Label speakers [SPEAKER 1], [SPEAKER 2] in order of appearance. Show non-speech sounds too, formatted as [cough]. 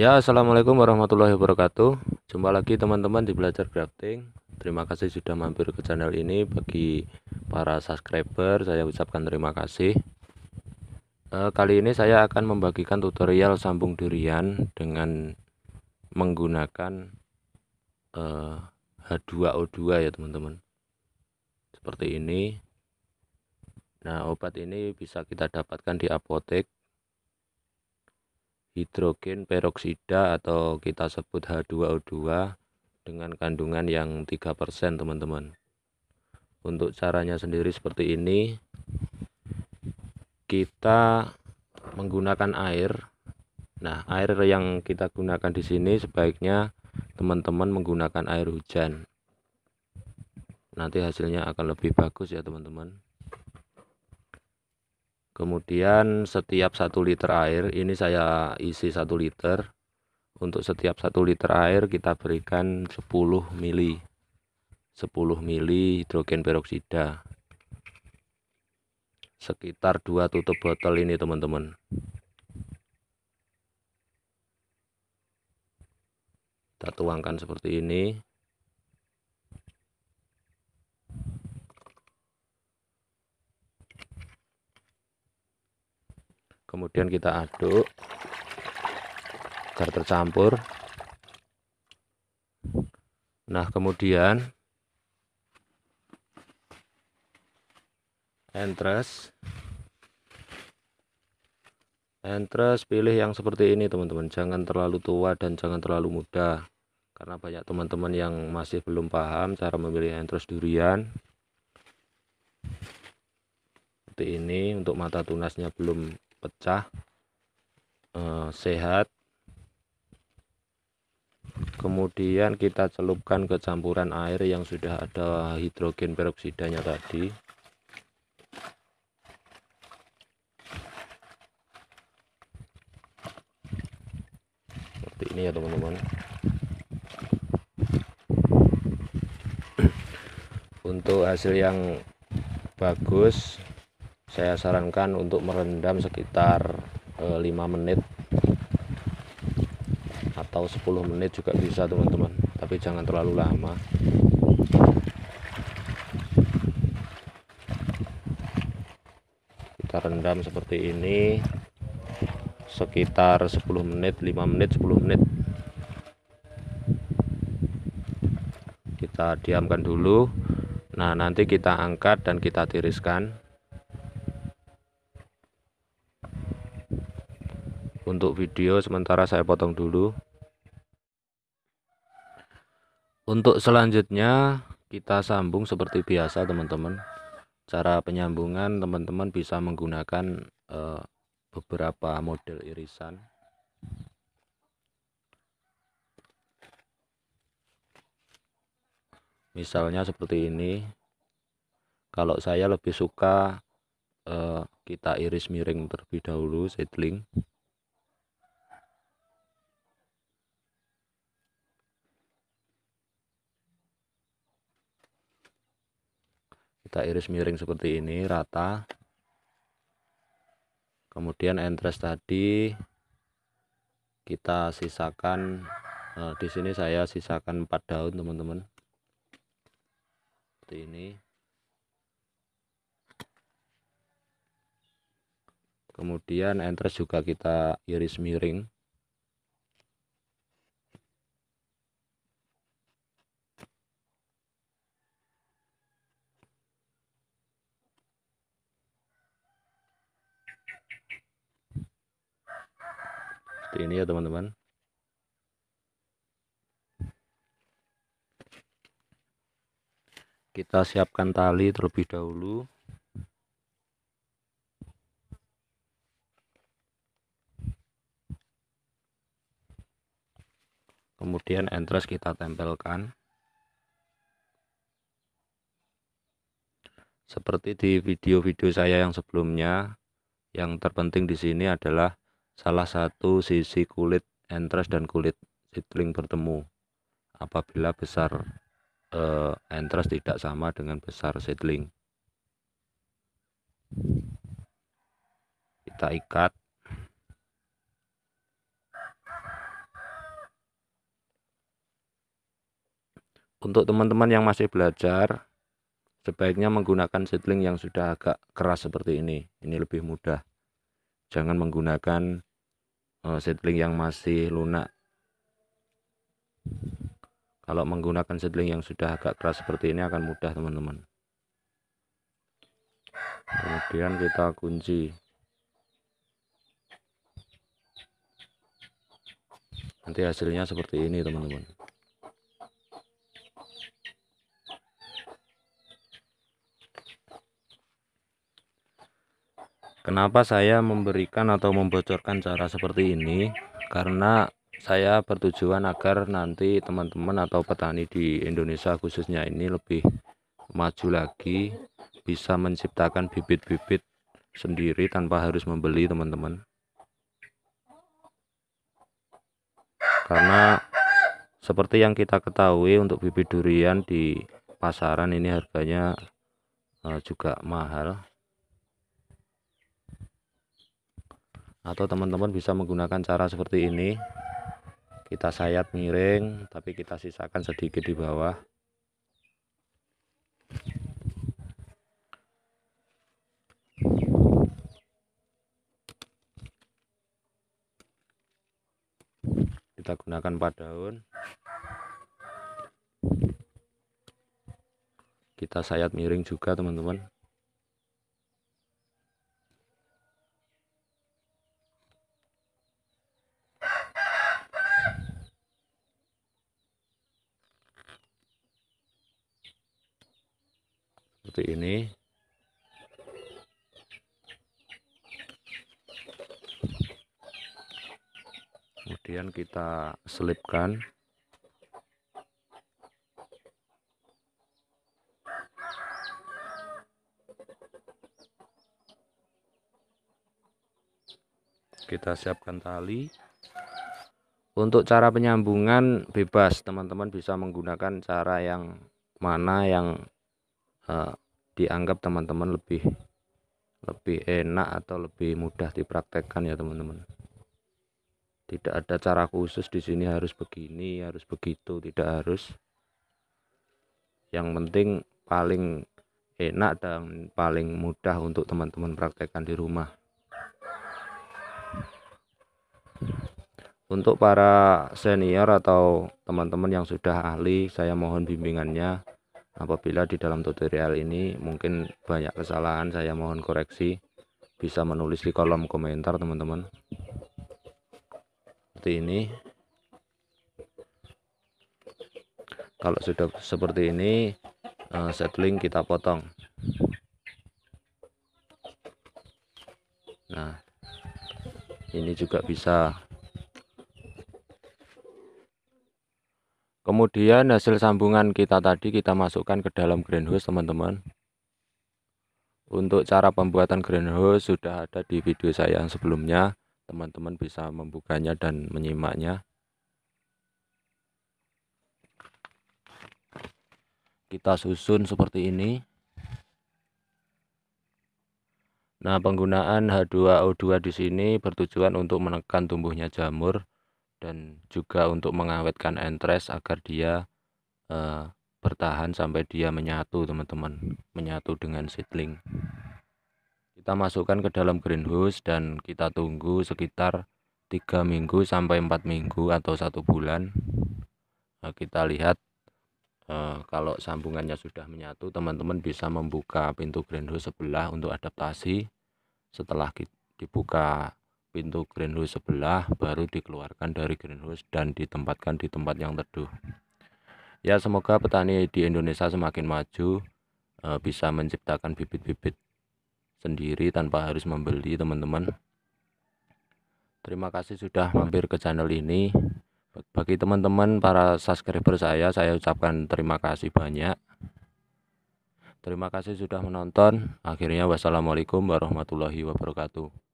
[SPEAKER 1] Ya, assalamualaikum warahmatullahi wabarakatuh. Jumpa lagi teman-teman di Belajar Crafting. Terima kasih sudah mampir ke channel ini. Bagi para subscriber, saya ucapkan terima kasih. E, kali ini saya akan membagikan tutorial sambung durian dengan menggunakan e, eh, H2O2 ya teman-teman. Seperti ini. Nah, obat ini bisa kita dapatkan di apotek hidrogen peroksida atau kita sebut H2O2 dengan kandungan yang 3% teman-teman untuk caranya sendiri seperti ini kita menggunakan air nah air yang kita gunakan di sini sebaiknya teman-teman menggunakan air hujan nanti hasilnya akan lebih bagus ya teman-teman kemudian setiap satu liter air ini saya isi satu liter untuk setiap satu liter air kita berikan 10 mili 10 mili hidrogen peroksida sekitar dua tutup botol ini teman-teman kita tuangkan seperti ini kemudian kita aduk agar tercampur nah kemudian entres entres pilih yang seperti ini teman-teman jangan terlalu tua dan jangan terlalu muda karena banyak teman-teman yang masih belum paham cara memilih entres durian seperti ini untuk mata tunasnya belum pecah eh, sehat kemudian kita celupkan ke campuran air yang sudah ada hidrogen peroksidanya tadi seperti ini ya teman-teman [clears throat] untuk hasil yang bagus saya sarankan untuk merendam sekitar 5 eh, menit atau 10 menit juga bisa teman-teman tapi jangan terlalu lama kita rendam seperti ini sekitar 10 menit 5 menit 10 menit kita diamkan dulu nah nanti kita angkat dan kita tiriskan untuk video sementara saya potong dulu untuk selanjutnya kita sambung seperti biasa teman-teman cara penyambungan teman-teman bisa menggunakan uh, beberapa model irisan misalnya seperti ini kalau saya lebih suka uh, kita iris miring terlebih dahulu seedling. kita iris miring seperti ini rata kemudian entres tadi kita sisakan eh, di sini saya sisakan empat daun teman-teman seperti ini kemudian entres juga kita iris miring seperti ini ya teman-teman kita siapkan tali terlebih dahulu kemudian entres kita tempelkan seperti di video-video saya yang sebelumnya yang terpenting di sini adalah salah satu sisi kulit entres dan kulit sitling bertemu apabila besar uh, entres tidak sama dengan besar seedling kita ikat untuk teman-teman yang masih belajar sebaiknya menggunakan seedling yang sudah agak keras seperti ini ini lebih mudah jangan menggunakan uh, seedling yang masih lunak kalau menggunakan seedling yang sudah agak keras seperti ini akan mudah teman-teman kemudian kita kunci nanti hasilnya seperti ini teman-teman Kenapa saya memberikan atau membocorkan cara seperti ini? Karena saya bertujuan agar nanti teman-teman atau petani di Indonesia khususnya ini lebih maju lagi, bisa menciptakan bibit-bibit sendiri tanpa harus membeli teman-teman. Karena seperti yang kita ketahui untuk bibit durian di pasaran ini harganya eh, juga mahal atau teman-teman bisa menggunakan cara seperti ini kita sayat miring tapi kita sisakan sedikit di bawah kita gunakan empat daun kita sayat miring juga teman-teman seperti ini kemudian kita selipkan kita siapkan tali untuk cara penyambungan bebas teman-teman bisa menggunakan cara yang mana yang Eh, dianggap teman-teman lebih lebih enak atau lebih mudah dipraktekkan ya teman-teman tidak ada cara khusus di sini harus begini harus begitu tidak harus yang penting paling enak dan paling mudah untuk teman-teman praktekkan di rumah untuk para senior atau teman-teman yang sudah ahli saya mohon bimbingannya Apabila di dalam tutorial ini mungkin banyak kesalahan, saya mohon koreksi. Bisa menulis di kolom komentar, teman-teman. Seperti ini. Kalau sudah seperti ini, eh, settling kita potong. Nah, ini juga bisa kemudian hasil sambungan kita tadi kita masukkan ke dalam greenhouse teman-teman untuk cara pembuatan greenhouse sudah ada di video saya yang sebelumnya teman-teman bisa membukanya dan menyimaknya kita susun seperti ini Nah, penggunaan H2O2 di sini bertujuan untuk menekan tumbuhnya jamur dan juga untuk mengawetkan entres agar dia uh, bertahan sampai dia menyatu teman-teman menyatu dengan seedling kita masukkan ke dalam greenhouse dan kita tunggu sekitar tiga minggu sampai empat minggu atau satu bulan nah, kita lihat e, kalau sambungannya sudah menyatu teman-teman bisa membuka pintu greenhouse sebelah untuk adaptasi setelah dibuka pintu greenhouse sebelah baru dikeluarkan dari greenhouse dan ditempatkan di tempat yang teduh. Ya, semoga petani di Indonesia semakin maju eh, bisa menciptakan bibit-bibit sendiri tanpa harus membeli, teman-teman. Terima kasih sudah mampir ke channel ini. Bagi teman-teman para subscriber saya, saya ucapkan terima kasih banyak. Terima kasih sudah menonton. Akhirnya wassalamualaikum warahmatullahi wabarakatuh.